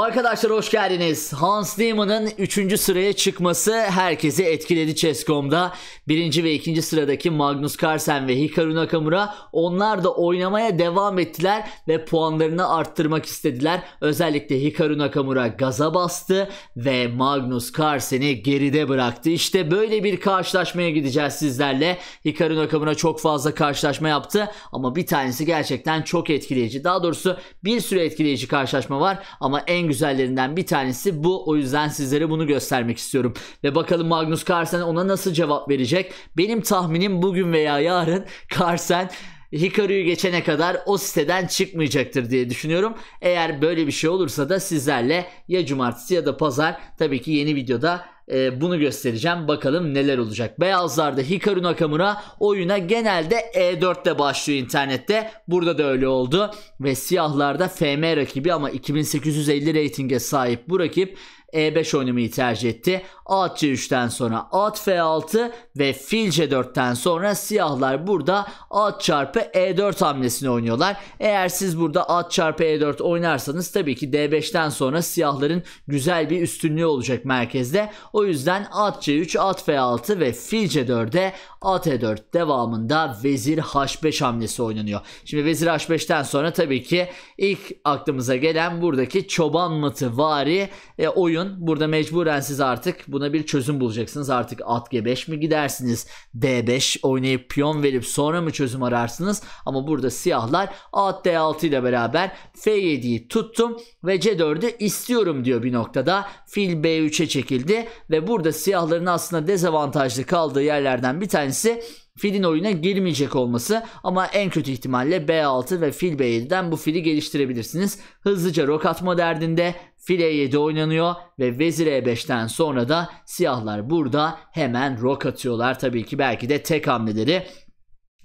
Arkadaşlar hoş geldiniz. Hans Niemann'ın 3. sıraya çıkması herkesi etkiledi Chess.com'da. 1. ve 2. sıradaki Magnus Carlsen ve Hikaru Nakamura onlar da oynamaya devam ettiler ve puanlarını arttırmak istediler. Özellikle Hikaru Nakamura gaza bastı ve Magnus Carlsen'i geride bıraktı. İşte böyle bir karşılaşmaya gideceğiz sizlerle. Hikaru Nakamura çok fazla karşılaşma yaptı ama bir tanesi gerçekten çok etkileyici. Daha doğrusu bir sürü etkileyici karşılaşma var ama en en güzellerinden bir tanesi bu. O yüzden sizlere bunu göstermek istiyorum. Ve bakalım Magnus Carlsen ona nasıl cevap verecek? Benim tahminim bugün veya yarın Carlsen Hikaru'yu geçene kadar o siteden çıkmayacaktır diye düşünüyorum. Eğer böyle bir şey olursa da sizlerle ya cumartesi ya da pazar tabii ki yeni videoda e, bunu göstereceğim. Bakalım neler olacak. Beyazlarda Hikaru Nakamura oyuna genelde E4'te başlıyor internette. Burada da öyle oldu. Ve siyahlarda FM rakibi ama 2850 reytinge sahip bu rakip e5 oynamayı tercih etti. At C3'ten sonra at F6 ve fil C4'ten sonra siyahlar burada at çarpı E4 hamlesini oynuyorlar. Eğer siz burada at çarpı E4 oynarsanız tabii ki D5'ten sonra siyahların güzel bir üstünlüğü olacak merkezde. O yüzden at C3, at F6 ve fil C4'e at E4 devamında vezir H5 hamlesi oynanıyor. Şimdi vezir H5'ten sonra tabii ki ilk aklımıza gelen buradaki çoban matı vari e, oyun oyun. Burada mecburen siz artık buna bir çözüm bulacaksınız. Artık at G5 mi gidersiniz? D5 oynayıp piyon verip sonra mı çözüm ararsınız? Ama burada siyahlar at D6 ile beraber F7'yi tuttum ve C4'ü istiyorum diyor bir noktada. Fil B3'e çekildi ve burada siyahların aslında dezavantajlı kaldığı yerlerden bir tanesi filin oyuna girmeyecek olması ama en kötü ihtimalle B6 ve fil B7'den bu fili geliştirebilirsiniz. Hızlıca rok atma derdinde File 7 oynanıyor ve vezir E5'ten sonra da siyahlar burada hemen rok atıyorlar. Tabii ki belki de tek hamleleri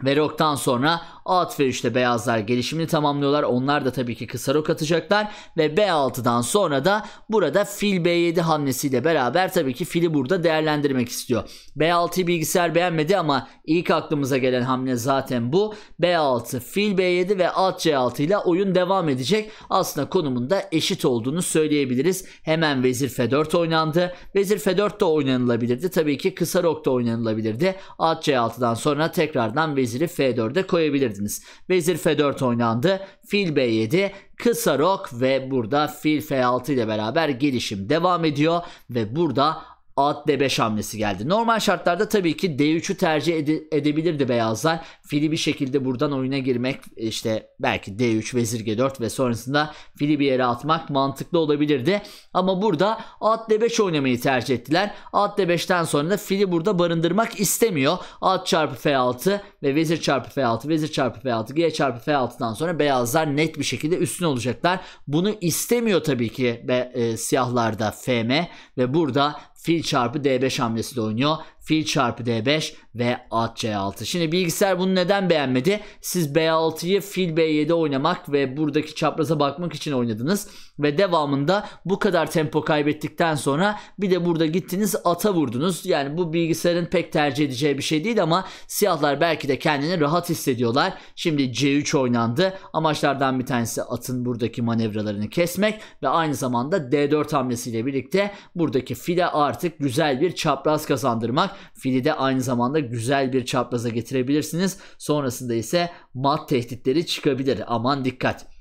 ve roktan sonra At ve 3'te beyazlar gelişimini tamamlıyorlar. Onlar da tabii ki kısa rok atacaklar ve B6'dan sonra da burada fil B7 hamlesiyle beraber tabii ki fili burada değerlendirmek istiyor. B6'yı bilgisayar beğenmedi ama ilk aklımıza gelen hamle zaten bu. B6, fil B7 ve at C6 ile oyun devam edecek. Aslında konumunda eşit olduğunu söyleyebiliriz. Hemen vezir F4 oynandı. Vezir F4 de oynanılabilirdi. Tabii ki kısa rok da oynanılabilirdi. At C6'dan sonra tekrardan veziri F4'e koyabilirdi dediniz. Vezir F4 oynandı. Fil B7, kısa rok ve burada fil F6 ile beraber gelişim devam ediyor ve burada at d5 hamlesi geldi. Normal şartlarda tabii ki d3'ü tercih ede- edebilirdi beyazlar. Fili bir şekilde buradan oyuna girmek işte belki d3 vezir g4 ve sonrasında fili bir yere atmak mantıklı olabilirdi. Ama burada at d5 oynamayı tercih ettiler. At d5'ten sonra da fili burada barındırmak istemiyor. At çarpı f6 ve vezir çarpı f6 vezir çarpı f6 g çarpı f6'dan sonra beyazlar net bir şekilde üstün olacaklar. Bunu istemiyor tabii ki ve e, siyahlarda fm ve burada fil çarpı d5 de oynuyor fil çarpı d5 ve at c6. Şimdi bilgisayar bunu neden beğenmedi? Siz b6'yı fil b7 oynamak ve buradaki çapraza bakmak için oynadınız. Ve devamında bu kadar tempo kaybettikten sonra bir de burada gittiniz ata vurdunuz. Yani bu bilgisayarın pek tercih edeceği bir şey değil ama siyahlar belki de kendini rahat hissediyorlar. Şimdi c3 oynandı. Amaçlardan bir tanesi atın buradaki manevralarını kesmek ve aynı zamanda d4 hamlesiyle birlikte buradaki file artık güzel bir çapraz kazandırmak. Fili de aynı zamanda güzel bir çapraza getirebilirsiniz. Sonrasında ise mat tehditleri çıkabilir. Aman dikkat.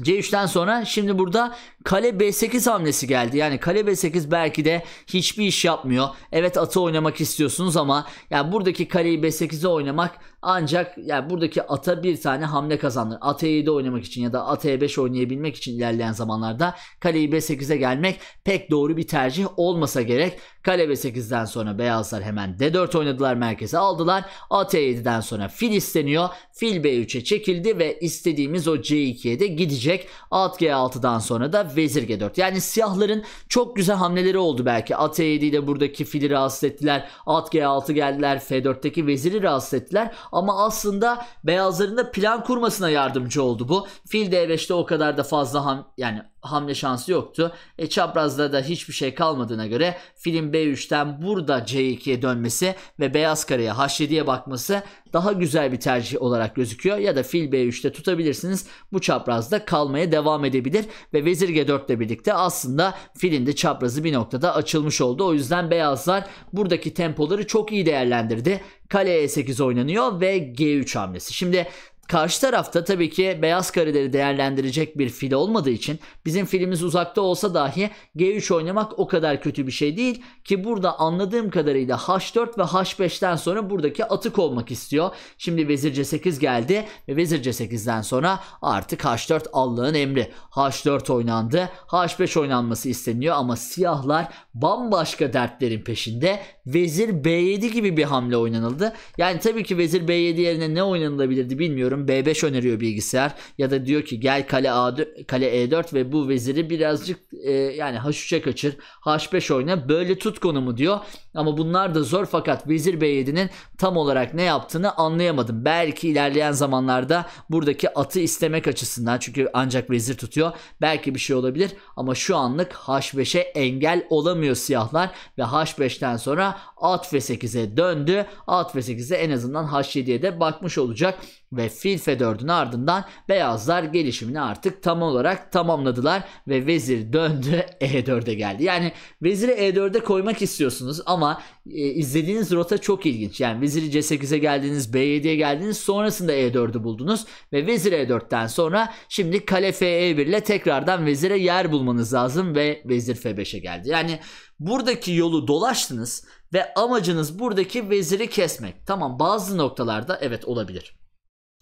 C3'ten sonra şimdi burada kale B8 hamlesi geldi. Yani kale B8 belki de hiçbir iş yapmıyor. Evet atı oynamak istiyorsunuz ama yani buradaki kaleyi B8'e oynamak ancak yani buradaki ata bir tane hamle kazandır. At E7 oynamak için ya da at E5 oynayabilmek için ilerleyen zamanlarda kaleyi B8'e gelmek pek doğru bir tercih olmasa gerek. Kale B8'den sonra beyazlar hemen D4 oynadılar merkeze aldılar. At E7'den sonra fil isteniyor. Fil B3'e çekildi ve istediğimiz o C2'ye de gidecek kesecek. At G6'dan sonra da vezir G4. Yani siyahların çok güzel hamleleri oldu belki. At E7 ile buradaki fili rahatsız ettiler. alt G6 geldiler. F4'teki veziri rahatsız ettiler. Ama aslında beyazların da plan kurmasına yardımcı oldu bu. Fil D5'te o kadar da fazla ham yani hamle şansı yoktu. E, çaprazda da hiçbir şey kalmadığına göre filin B3'ten burada C2'ye dönmesi ve beyaz kareye H7'ye bakması daha güzel bir tercih olarak gözüküyor. Ya da fil B3'te tutabilirsiniz. Bu çaprazda kalmaya devam edebilir ve vezir G4 ile birlikte aslında filin de çaprazı bir noktada açılmış oldu. O yüzden beyazlar buradaki tempoları çok iyi değerlendirdi. Kale E8 oynanıyor ve G3 hamlesi. Şimdi Karşı tarafta tabii ki beyaz kareleri değerlendirecek bir fil olmadığı için bizim filimiz uzakta olsa dahi G3 oynamak o kadar kötü bir şey değil ki burada anladığım kadarıyla H4 ve H5'ten sonra buradaki atık olmak istiyor. Şimdi vezir C8 geldi ve vezir C8'den sonra artık H4 Allah'ın emri. H4 oynandı. H5 oynanması isteniyor ama siyahlar bambaşka dertlerin peşinde. Vezir B7 gibi bir hamle oynanıldı. Yani tabii ki vezir B7 yerine ne oynanılabilirdi bilmiyorum. B5 öneriyor bilgisayar ya da diyor ki gel kale A4 kale E4 ve bu veziri birazcık e, yani H3'e kaçır H5 oyna böyle tut konumu diyor. Ama bunlar da zor fakat Vezir bey tam olarak ne yaptığını anlayamadım. Belki ilerleyen zamanlarda buradaki atı istemek açısından çünkü ancak vezir tutuyor. Belki bir şey olabilir ama şu anlık H5'e engel olamıyor siyahlar ve H5'ten sonra at F8'e döndü. At F8'e en azından H7'ye de bakmış olacak ve fil F4'ün ardından beyazlar gelişimini artık tam olarak tamamladılar ve vezir döndü E4'e geldi. Yani veziri E4'e koymak istiyorsunuz ama ama e, izlediğiniz rota çok ilginç. Yani veziri C8'e geldiniz, B7'ye geldiniz sonrasında E4'ü buldunuz ve vezir E4'ten sonra şimdi kale F1 e ile tekrardan vezire yer bulmanız lazım ve vezir F5'e geldi. Yani buradaki yolu dolaştınız ve amacınız buradaki veziri kesmek. Tamam bazı noktalarda evet olabilir.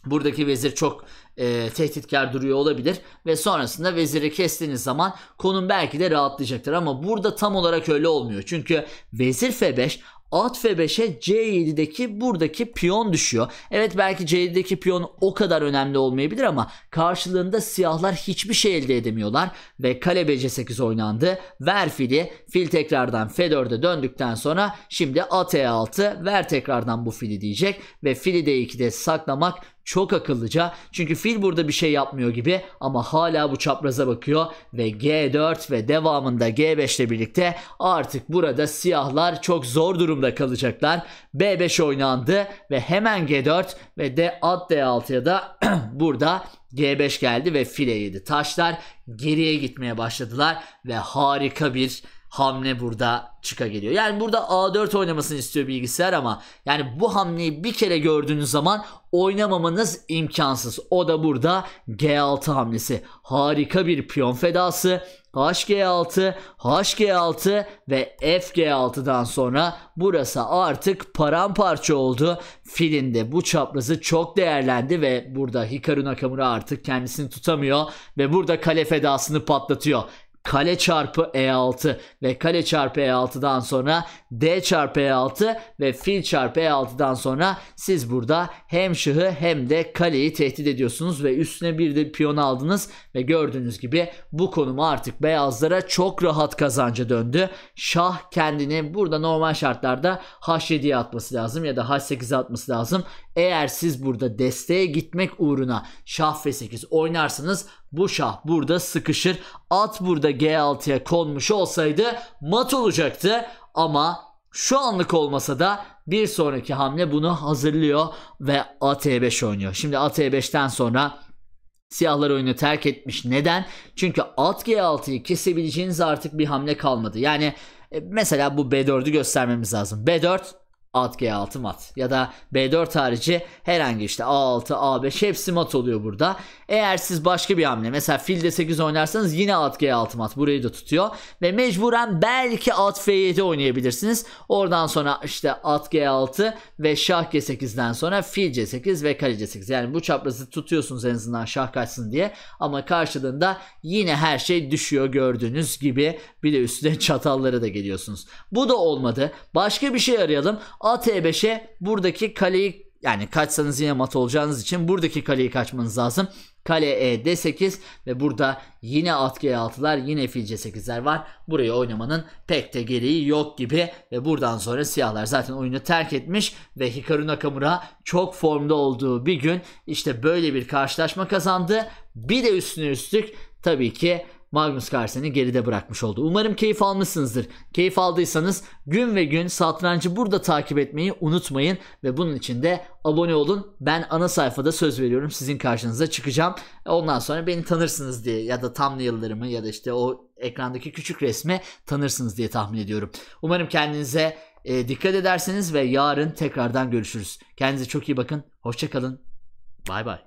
Buradaki vezir çok e, tehditkar duruyor olabilir ve sonrasında veziri kestiğiniz zaman konum belki de rahatlayacaktır ama burada tam olarak öyle olmuyor. Çünkü vezir F5 Alt F5'e C7'deki buradaki piyon düşüyor. Evet belki C7'deki piyon o kadar önemli olmayabilir ama karşılığında siyahlar hiçbir şey elde edemiyorlar ve kale B8 oynandı. Ver fili, fil tekrardan F4'e döndükten sonra şimdi at E6, ver tekrardan bu fili diyecek ve fili D2'de saklamak çok akıllıca çünkü fil burada bir şey yapmıyor gibi ama hala bu çapraza bakıyor ve G4 ve devamında G5 ile birlikte artık burada siyahlar çok zor durumda kalacaklar. B5 oynandı ve hemen G4 ve de at D6'ya da burada G5 geldi ve file yedi. Taşlar geriye gitmeye başladılar ve harika bir hamle burada çıka geliyor. Yani burada A4 oynamasını istiyor bilgisayar ama yani bu hamleyi bir kere gördüğünüz zaman oynamamanız imkansız. O da burada G6 hamlesi. Harika bir piyon fedası. HG6, HG6 ve FG6'dan sonra burası artık paramparça oldu. Filin de bu çaprazı çok değerlendi ve burada Hikaru Nakamura artık kendisini tutamıyor ve burada kale fedasını patlatıyor kale çarpı E6 ve kale çarpı E6'dan sonra D çarpı E6 ve fil çarpı E6'dan sonra siz burada hem şahı hem de kaleyi tehdit ediyorsunuz ve üstüne bir de piyon aldınız ve gördüğünüz gibi bu konumu artık beyazlara çok rahat kazanca döndü. Şah kendini burada normal şartlarda H7'ye atması lazım ya da H8'e atması lazım. Eğer siz burada desteğe gitmek uğruna şah F8 oynarsanız bu şah burada sıkışır. At burada G6'ya konmuş olsaydı mat olacaktı. Ama şu anlık olmasa da bir sonraki hamle bunu hazırlıyor ve at e5 oynuyor. Şimdi at e5'ten sonra siyahlar oyunu terk etmiş. Neden? Çünkü at G6'yı kesebileceğiniz artık bir hamle kalmadı. Yani e, mesela bu B4'ü göstermemiz lazım. B4 At G6 mat ya da B4 harici herhangi işte A6 A5 hepsi mat oluyor burada. Eğer siz başka bir hamle mesela fil D8 oynarsanız yine at G6 mat burayı da tutuyor ve mecburen belki at F7 oynayabilirsiniz. Oradan sonra işte at G6 ve şah G8'den sonra fil C8 ve kale C8 yani bu çaprazı tutuyorsunuz en azından şah kaçsın diye ama karşılığında yine her şey düşüyor gördüğünüz gibi bir de üstüne çatalları da geliyorsunuz. Bu da olmadı. Başka bir şey arayalım. AT5'e buradaki kaleyi yani kaçsanız yine mat olacağınız için buradaki kaleyi kaçmanız lazım. Kale E D8 ve burada yine at G6'lar yine fil C8'ler var. Burayı oynamanın pek de gereği yok gibi ve buradan sonra siyahlar zaten oyunu terk etmiş ve Hikaru Nakamura çok formda olduğu bir gün işte böyle bir karşılaşma kazandı. Bir de üstüne üstlük tabii ki Magnus Carlsen'i geride bırakmış oldu. Umarım keyif almışsınızdır. Keyif aldıysanız gün ve gün satrancı burada takip etmeyi unutmayın ve bunun için de abone olun. Ben ana sayfada söz veriyorum sizin karşınıza çıkacağım. Ondan sonra beni tanırsınız diye ya da tam yıllarımı ya da işte o ekrandaki küçük resmi tanırsınız diye tahmin ediyorum. Umarım kendinize e, dikkat ederseniz ve yarın tekrardan görüşürüz. Kendinize çok iyi bakın. Hoşçakalın. Bay bay.